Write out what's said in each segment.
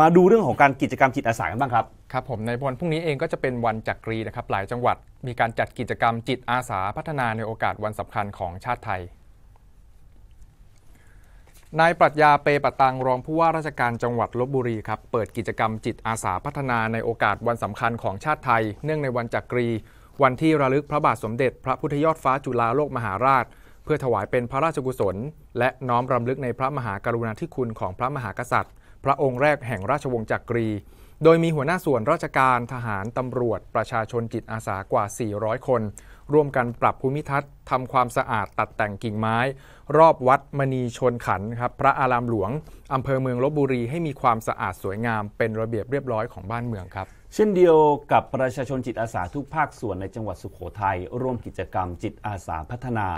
มาดูเรื่องของการกิจกรรมจิตอาสากันบ้างครับครับ ผมในวันพรุ่งนี้เองก็จะเป็นวันจักรีนะครับ หลายจังหวัดมีการจัดกิจกรรมจิตอาสาพัฒนาในโอกาสวันสำคัญของชาติไทยนายปรัชญาเปปตังรองผู้ว่าราชการจังหวัดลบบุรีครับเปิดกิจกรรมจิตอาสาพัฒนาในโอกาสวันสำคัญของชาติไทย เนื่องในวันจักรี วันที่ระลึกพระบาทสมเด็จ พระพุทธยอดฟ้าจุฬาโลกมหาราช เพื่อถวายเป็นพระราชกุศล และน้อมรำลึกในพระมหากรุณาธิคุณของพระมหากษัตริย์พระองค์แรกแห่งราชวงศ์จักรี โดยมีหัวหน้าส่วนราชการทหารตำรวจประชาชนจิตอาสากว่า 400 คน ร่วมกันปรับภูมิทัศน์ทำความสะอาดตัดแต่งกิ่งไม้ รอบวัดมณีชนขันครับพระอารามหลวง อำเภอเมืองลบบุรี ให้มีความสะอาดสวยงาม เป็นระเบียบเรียบร้อยของบ้านเมืองครับ เช่นเดียวกับประชาชนจิตอาสาทุกภาคส่วนในจังหวัดสุขโขทยัยร่วมกิจกรรมจิตอาสาพัฒนา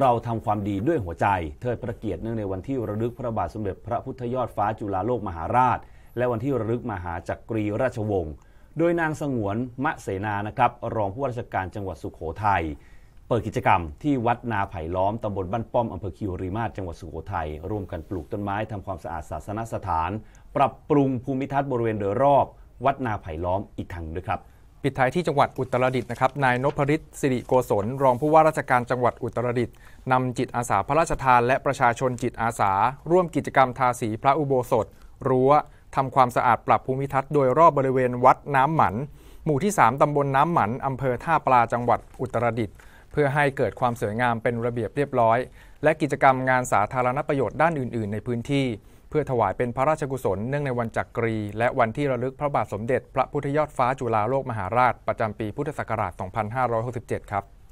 เราทำความดีด้วยหัวใจ เทิดพระเกียรติเนื่องในวันที่ระลึกพระบาทสมเด็จพระพุทธยอดฟ้าจุฬาโลกมหาราช และวันที่ระลึกมหาจักรีราชวงศ์โดยนางสงวนมะเสนานะครับรองผู้ว่าราชการจังหวัดสุขโขทยัยเปิดกิจกรรมที่วัดนาไผ่ล้อมตำบลบ้านป้อมอำเภอคิวรีมาศจังหวัดสุโขทยัยร่วมกันปลูกต้นไม้ทำความสะอาดศาสนสถาน ปรับปรุงภูมิทัศน์บริเวณโดยรอบ วัดนาไผ่ล้อมอีกครั้งด้วยครับปิดท้ายที่จังหวัดอุตรดิตถ์นะครับ นายนพริศสิริโกศลรองผู้ว่าราชการจังหวัดอุตรดิตถ์นำจิตอาสาพระราชทานและประชาชนจิตอาสา ร่วมกิจกรรมทาสีพระอุโบสถรั้วทำความสะอาดปรับภูมิทัศน์โดยรอบบริเวณวัดน้ำหมัน หมู่ที่ 3ตำบลน้ำหมันอำเภอท่าปลาจังหวัดอุตรดิตถ์เพื่อให้เกิดความสวยงามเป็นระเบียบเรียบร้อย และกิจกรรมงานสาธารณประโยชน์ด้านอื่น ๆ ในพื้นที่พื่อถวายเป็นพระราชกุศลเนื่องในวันจักรี และวันที่ระลึกพระบาทสมเด็จ พระพุทธยอดฟ้าจุฬาโลกมหาราชประจำปีพุทธศักราช 2567 ครับ